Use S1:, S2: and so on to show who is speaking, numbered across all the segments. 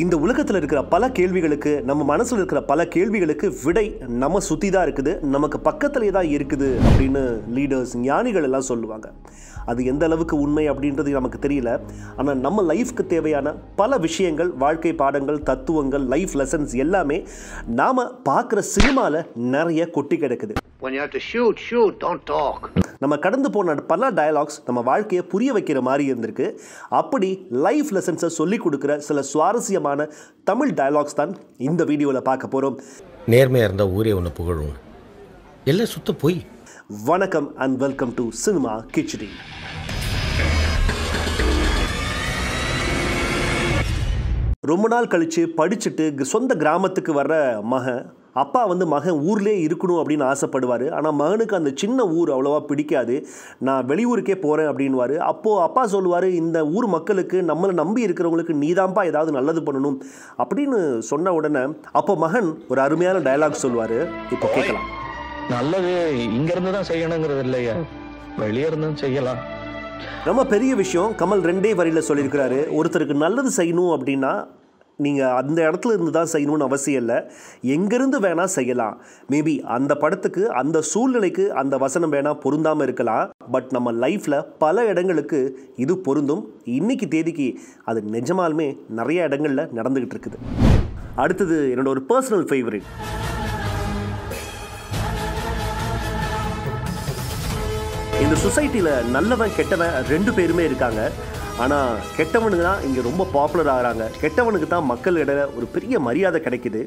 S1: இந்த உலகத்தில் இருக்கிற பல கேள்விகளுக்கு நம்ம மனசில் இருக்கிற பல கேள்விகளுக்கு விடை நம்ம சுற்றி தான் இருக்குது நமக்கு பக்கத்துலேயே தான் இருக்குது அப்படின்னு லீடர்ஸ் ஞானிகள் எல்லாம் சொல்லுவாங்க அது எந்த அளவுக்கு உண்மை அப்படின்றது நமக்கு தெரியல ஆனால் நம்ம லைஃப்க்கு தேவையான பல விஷயங்கள் வாழ்க்கை பாடங்கள் தத்துவங்கள் லைஃப் லெசன்ஸ் எல்லாமே நாம் பார்க்குற சினிமாவில் நிறைய கொட்டி கிடக்குது when you have to shoot, shoot, don't talk. நம்ம கடந்து போன பல டயலாக்ஸ் நம்ம வாழ்க்கையை புரிய வைக்கிற மாதிரி இருந்திருக்கு அப்படி லைஃப் லெசன்ஸை சொல்லிக் கொடுக்குற சில சுவாரஸ்யமான தமிழ் டயலாக்ஸ் தான் இந்த வீடியோவில் பார்க்க போகிறோம் நேர்மையாக இருந்தால் ஊரே ஒன்று புகழும் எல்லாம் சுத்த போய் வணக்கம் and welcome to cinema Khichdi ரொம்ப நாள் கழித்து படிச்சுட்டு சொந்த கிராமத்துக்கு வர்ற மகன் அப்பா வந்து மகன் ஊர்லேயே இருக்கணும் அப்படின்னு ஆசைப்படுவார் ஆனால் மகனுக்கு அந்த சின்ன ஊர் அவ்வளோவா பிடிக்காது நான் வெளியூருக்கே போகிறேன் அப்படின்வார் அப்போது அப்பா சொல்லுவார் இந்த ஊர் மக்களுக்கு நம்மளை நம்பி இருக்கிறவங்களுக்கு தான்ப்பா ஏதாவது நல்லது பண்ணணும் அப்படின்னு சொன்ன உடனே அப்போ மகன் ஒரு அருமையான டயலாக் சொல்லுவார் இப்போ கேட்கலாம் நல்லது இங்கேருந்து தான் செய்யணுங்கிறது இல்லையா வெளியே இருந்தும் செய்யலாம் ரொம்ப பெரிய விஷயம் கமல் ரெண்டே வரியில் சொல்லியிருக்கிறாரு ஒருத்தருக்கு நல்லது செய்யணும் அப்படின்னா நீங்கள் அந்த இடத்துல இருந்து தான் செய்யணும்னு அவசியம் இல்லை எங்கேருந்து வேணால் செய்யலாம் மேபி அந்த படத்துக்கு அந்த சூழ்நிலைக்கு அந்த வசனம் வேணால் பொருந்தாமல் இருக்கலாம் பட் நம்ம லைஃப்பில் பல இடங்களுக்கு இது பொருந்தும் இன்றைக்கி தேதிக்கு அது நிஜமாலுமே நிறைய இடங்களில் நடந்துக்கிட்டு இருக்குது அடுத்தது என்னோட ஒரு பர்சனல் ஃபேவரட் இந்த சொசைட்டியில் நல்லவன் கெட்டவன் ரெண்டு பேருமே இருக்காங்க ஆனால் கெட்டவனுக்கு தான் இங்கே ரொம்ப பாப்புலர் ஆகிறாங்க கெட்டவனுக்கு தான் மக்கள் இடையில ஒரு பெரிய மரியாதை கிடைக்கிது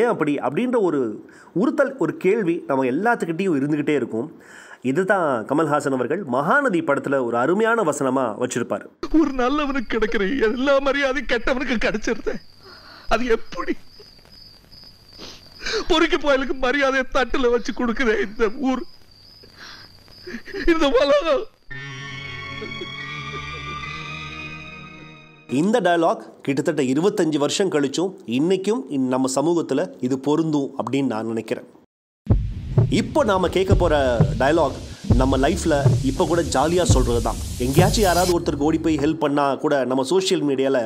S1: ஏன் அப்படி அப்படின்ற ஒரு உறுத்தல் ஒரு கேள்வி நம்ம எல்லாத்துக்கிட்டேயும் இருந்துக்கிட்டே இருக்கும் இதுதான் கமல்ஹாசன் அவர்கள் மகாநதி படத்தில் ஒரு அருமையான வசனமாக வச்சிருப்பார் ஒரு நல்லவனுக்கு கிடைக்கிற எல்லா மரியாதையும் கெட்டவனுக்கு கிடைச்சிருது அது எப்படி பொறுக்கி போயலுக்கு மரியாதையை தட்டில் வச்சு கொடுக்குதே இந்த ஊர் இந்த உலகம் இந்த டயலாக் கிட்டத்தட்ட இருபத்தஞ்சி வருஷம் கழிச்சும் இன்றைக்கும் நம்ம சமூகத்தில் இது பொருந்தும் அப்படின்னு நான் நினைக்கிறேன் இப்போ நாம் கேட்க போகிற டயலாக் நம்ம லைஃப்பில் இப்போ கூட ஜாலியாக சொல்கிறது தான் எங்கேயாச்சும் யாராவது ஒருத்தருக்கு ஓடி போய் ஹெல்ப் பண்ணால் கூட நம்ம சோஷியல் மீடியாவில்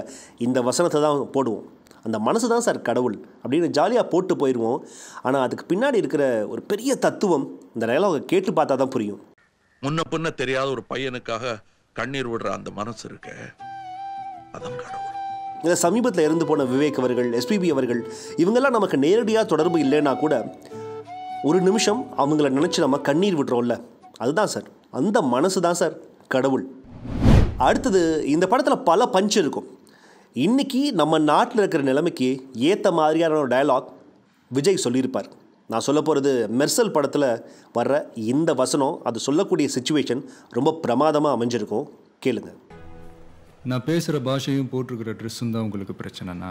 S1: இந்த வசனத்தை தான் போடுவோம் அந்த மனசு தான் சார் கடவுள் அப்படின்னு ஜாலியாக போட்டு போயிடுவோம் ஆனால் அதுக்கு பின்னாடி இருக்கிற ஒரு பெரிய தத்துவம் இந்த டயலாகை கேட்டு பார்த்தா தான் புரியும் முன்ன பின்ன தெரியாத ஒரு பையனுக்காக கண்ணீர் விடுற அந்த மனசு இருக்குது அதான் கடவுள் சமீபத்தில் இருந்து போன விவேக் அவர்கள் எஸ்பிபி அவர்கள் இவங்கெல்லாம் நமக்கு நேரடியாக தொடர்பு இல்லைன்னா கூட ஒரு நிமிஷம் அவங்கள நினச்சி நம்ம கண்ணீர் விட்டுறோம்ல அதுதான் சார் அந்த மனசு தான் சார் கடவுள் அடுத்தது இந்த படத்தில் பல பஞ்சு இருக்கும் இன்றைக்கி நம்ம நாட்டில் இருக்கிற நிலைமைக்கு ஏற்ற மாதிரியான ஒரு டயலாக் விஜய் சொல்லியிருப்பார் நான் சொல்ல போகிறது மெர்சல் படத்தில் வர்ற இந்த வசனம் அது சொல்லக்கூடிய சுச்சுவேஷன் ரொம்ப பிரமாதமாக அமைஞ்சிருக்கும் கேளுங்கள் நான் பேசுகிற பாஷையும் போட்டிருக்கிற ட்ரெஸ்ஸும் தான் உங்களுக்கு பிரச்சனைனா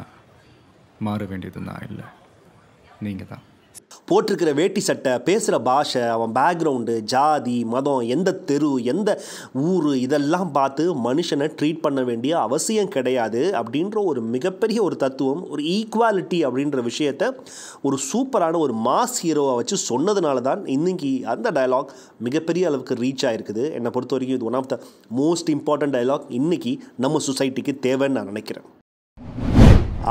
S1: மாற வேண்டியது நான் இல்லை நீங்கள் தான் போட்டிருக்கிற வேட்டி சட்டை பேசுகிற பாஷை அவன் பேக்ரவுண்டு ஜாதி மதம் எந்த தெரு எந்த ஊர் இதெல்லாம் பார்த்து மனுஷனை ட்ரீட் பண்ண வேண்டிய அவசியம் கிடையாது அப்படின்ற ஒரு மிகப்பெரிய ஒரு தத்துவம் ஒரு ஈக்குவாலிட்டி அப்படின்ற விஷயத்த ஒரு சூப்பரான ஒரு மாஸ் ஹீரோவை வச்சு சொன்னதுனால தான் இன்னைக்கு அந்த டைலாக் மிகப்பெரிய அளவுக்கு ரீச் ஆகிருக்குது என்னை பொறுத்த வரைக்கும் இது one of the most important dialogue இன்றைக்கி நம்ம சொசைட்டிக்கு தேவைன்னு நான் நினைக்கிறேன்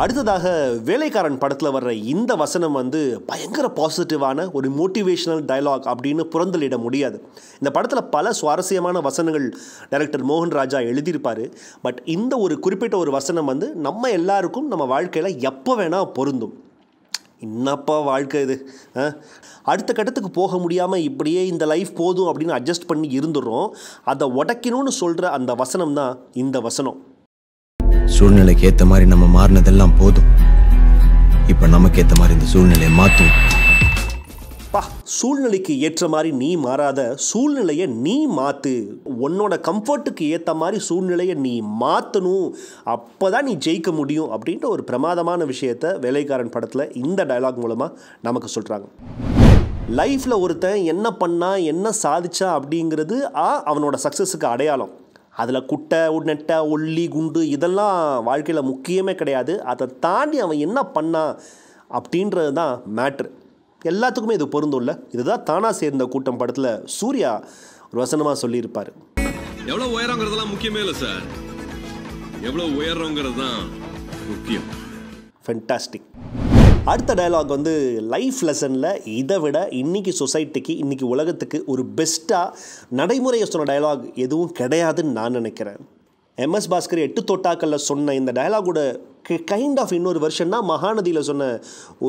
S1: அடுத்ததாக வேலைக்காரன் படத்தில் வர்ற இந்த வசனம் வந்து பயங்கர பாசிட்டிவான ஒரு மோட்டிவேஷனல் டைலாக் அப்படின்னு புறந்தளிட முடியாது இந்த படத்தில் பல சுவாரஸ்யமான வசனங்கள் டைரக்டர் மோகன் ராஜா எழுதியிருப்பார் பட் இந்த ஒரு குறிப்பிட்ட ஒரு வசனம் வந்து நம்ம எல்லாருக்கும் நம்ம வாழ்க்கையில் எப்போ வேணால் பொருந்தும் என்னப்பா வாழ்க்கை இது அடுத்த கட்டத்துக்கு போக முடியாமல் இப்படியே இந்த லைஃப் போதும் அப்படின்னு அட்ஜஸ்ட் பண்ணி இருந்துடுறோம் அதை உடைக்கணும்னு சொல்கிற அந்த வசனம் தான் இந்த வசனம் சூழ்நிலைக்கு ஏற்ற மாதிரி நம்ம மாறினதெல்லாம் போதும் இப்போ நமக்கு ஏற்ற மாதிரி இந்த சூழ்நிலையை மாத்தும் சூழ்நிலைக்கு ஏற்ற மாதிரி நீ மாறாத சூழ்நிலையை நீ மாற்று உன்னோட கம்ஃபர்ட்டுக்கு ஏற்ற மாதிரி சூழ்நிலையை நீ மாற்றணும் அப்போ தான் நீ ஜெயிக்க முடியும் அப்படின்ற ஒரு பிரமாதமான விஷயத்த வேலைக்காரன் படத்தில் இந்த டைலாக் மூலமாக நமக்கு சொல்கிறாங்க லைஃப்பில் ஒருத்தன் என்ன பண்ணா என்ன சாதிச்சா அப்படிங்கிறது அவனோட சக்ஸஸுக்கு அடையாளம் அதில் குட்டை நெட்டை ஒல்லி குண்டு இதெல்லாம் வாழ்க்கையில் முக்கியமே கிடையாது அதை தாண்டி அவன் என்ன பண்ணான் அப்படின்றது தான் மேட்ரு எல்லாத்துக்குமே இது பொருந்தும் இல்லை இதுதான் தானாக சேர்ந்த கூட்டம் படத்தில் சூர்யா ஒரு வசனமாக சொல்லியிருப்பார் எவ்வளோ உயரங்கிறதுலாம் முக்கியமே இல்லை சார் எவ்வளோ உயரங்கிறது தான் முக்கியம் ஃபென்டாஸ்டிக் அடுத்த டைலாக் வந்து லைஃப் லெசனில் இதை விட இன்றைக்கி சொசைட்டிக்கு இன்றைக்கி உலகத்துக்கு ஒரு பெஸ்ட்டாக நடைமுறையை சொன்ன டைலாக் எதுவும் கிடையாதுன்னு நான் நினைக்கிறேன் எம்எஸ் பாஸ்கர் எட்டு தொட்டாக்களில் சொன்ன இந்த டைலாகோட கைண்ட் ஆஃப் இன்னொரு வருஷன்னா மகாநதியில் சொன்ன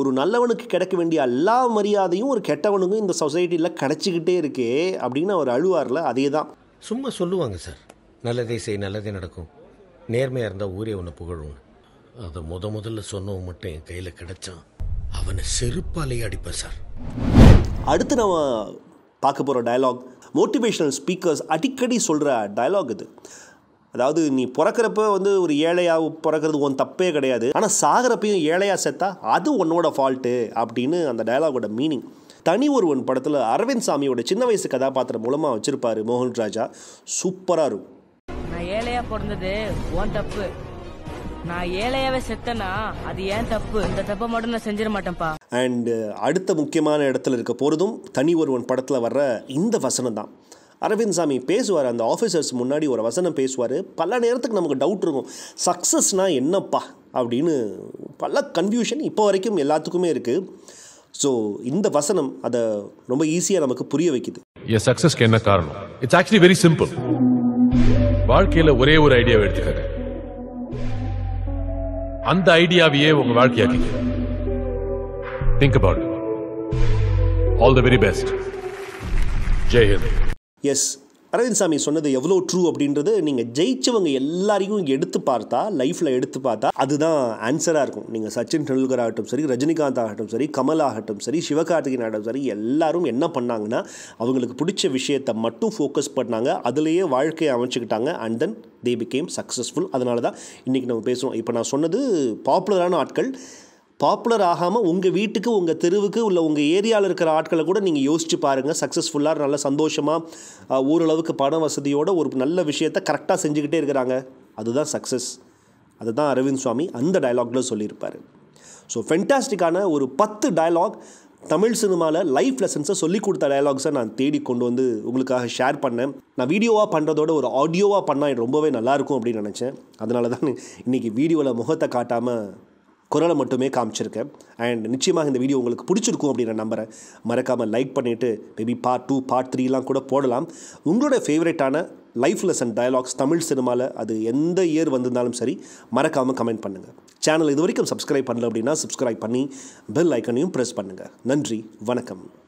S1: ஒரு நல்லவனுக்கு கிடைக்க வேண்டிய எல்லா மரியாதையும் ஒரு கெட்டவனுக்கும் இந்த சொசைட்டியில் கிடச்சிக்கிட்டே இருக்கே அப்படின்னு அவர் அழுவார்ல அதே தான் சும்மா சொல்லுவாங்க சார் நல்லதே செய் நல்லதே நடக்கும் நேர்மையாக இருந்தால் ஊரே ஒன்று புகழும் அதை முத முதல்ல சொன்னவன் மட்டும் என் கையில் கிடச்சான் அவனை செருப்பாலே அடிப்பேன் சார் அடுத்து நம்ம பார்க்க போகிற டயலாக் மோட்டிவேஷனல் ஸ்பீக்கர்ஸ் அடிக்கடி சொல்கிற டயலாக் இது அதாவது நீ பிறக்கிறப்ப வந்து ஒரு ஏழையாக பிறக்கிறது உன் தப்பே கிடையாது ஆனால் சாகிறப்பையும் ஏழையாக செத்தா அது உன்னோட ஃபால்ட்டு அப்படின்னு அந்த டயலாகோட மீனிங் தனி ஒருவன் படத்தில் அரவிந்த் சாமியோட சின்ன வயசு கதாபாத்திரம் மூலமாக வச்சுருப்பாரு மோகன் ராஜா சூப்பராக இருக்கும் நான் ஏழையாக பிறந்தது உன் தப்பு நான் ஏழையாவே செத்தனா அது ஏன் தப்பு இந்த தப்பை மட்டும் நான் செஞ்சிட மாட்டேன்ப்பா அண்ட் uh, அடுத்த முக்கியமான இடத்துல இருக்க போறதும் தனி ஒருவன் படத்துல வர்ற இந்த வசனம் தான் அரவிந்த் சாமி பேசுவார் அந்த ஆஃபீஸர்ஸ் முன்னாடி ஒரு வசனம் பேசுவார் பல நேரத்துக்கு நமக்கு டவுட் இருக்கும் சக்ஸஸ்னால் என்னப்பா அப்படின்னு பல கன்ஃபியூஷன் இப்போ வரைக்கும் எல்லாத்துக்குமே இருக்குது ஸோ இந்த வசனம் அதை ரொம்ப ஈஸியாக நமக்கு புரிய வைக்குது என் சக்ஸஸ்க்கு என்ன காரணம் இட்ஸ் ஆக்சுவலி வெரி சிம்பிள் வாழ்க்கையில் ஒரே ஒரு ஐடியாவை எடுத்துக்கிறேன் அந்த ஐடியாவையே உங்க வாழ்க்கையாக்கி think about all the very best ஜெய் ஹிந்த் எஸ் அரவிந்த் சாமி சொன்னது எவ்வளோ ட்ரூ அப்படின்றது நீங்கள் ஜெயிச்சவங்க எல்லாரையும் எடுத்து பார்த்தா லைஃப்பில் எடுத்து பார்த்தா அதுதான் ஆன்சராக இருக்கும் நீங்கள் சச்சின் டெண்டுல்கர் ஆகட்டும் சரி ரஜினிகாந்த் ஆகட்டும் சரி கமல் ஆகட்டும் சரி சிவகார்த்திகன் ஆகட்டும் சரி எல்லாரும் என்ன பண்ணாங்கன்னா அவங்களுக்கு பிடிச்ச விஷயத்தை மட்டும் ஃபோக்கஸ் பண்ணாங்க அதுலேயே வாழ்க்கையை அமைச்சுக்கிட்டாங்க and then they become successful அதனால தான் இன்றைக்கி நம்ம பேசுகிறோம் இப்போ நான் சொன்னது பாப்புலரான ஆட்கள் பாப்புலர் ஆகாமல் உங்கள் வீட்டுக்கு உங்கள் தெருவுக்கு உள்ள உங்கள் ஏரியாவில் இருக்கிற ஆட்களை கூட நீங்கள் யோசிச்சு பாருங்கள் சக்ஸஸ்ஃபுல்லாக நல்ல சந்தோஷமாக ஓரளவுக்கு பண வசதியோட ஒரு நல்ல விஷயத்தை கரெக்டாக செஞ்சுக்கிட்டே இருக்கிறாங்க அதுதான் சக்ஸஸ் அதுதான் அரவிந்த் சுவாமி அந்த டயலாகில் சொல்லியிருப்பார் ஸோ ஃபென்டாஸ்டிக்கான ஒரு பத்து டயலாக் தமிழ் சினிமாவில் லைஃப் லெசன்ஸை சொல்லிக் கொடுத்த டயலாக்ஸை நான் தேடி கொண்டு வந்து உங்களுக்காக ஷேர் பண்ணேன் நான் வீடியோவாக பண்ணுறதோட ஒரு ஆடியோவாக பண்ணால் ரொம்பவே நல்லாயிருக்கும் அப்படின்னு நினச்சேன் அதனால தான் இன்றைக்கி வீடியோவில் முகத்தை காட்டாமல் குரலை மட்டுமே காமிச்சிருக்கேன் அண்ட் நிச்சயமாக இந்த வீடியோ உங்களுக்கு பிடிச்சிருக்கும் அப்படின்னு நான் நம்புகிறேன் மறக்காமல் லைக் பண்ணிவிட்டு மேபி பார்ட் டூ பார்ட் த்ரீலாம் கூட போடலாம் உங்களோட ஃபேவரட்டான லைஃப் லெசன் டயலாக்ஸ் தமிழ் சினிமாவில் அது எந்த இயர் வந்திருந்தாலும் சரி மறக்காமல் கமெண்ட் பண்ணுங்கள் சேனல் இது வரைக்கும் சப்ஸ்கிரைப் பண்ணல அப்படின்னா சப்ஸ்கிரைப் பண்ணி பெல் ஐக்கனையும் ப்ரெஸ் பண்ணுங்கள் நன்றி வணக்கம்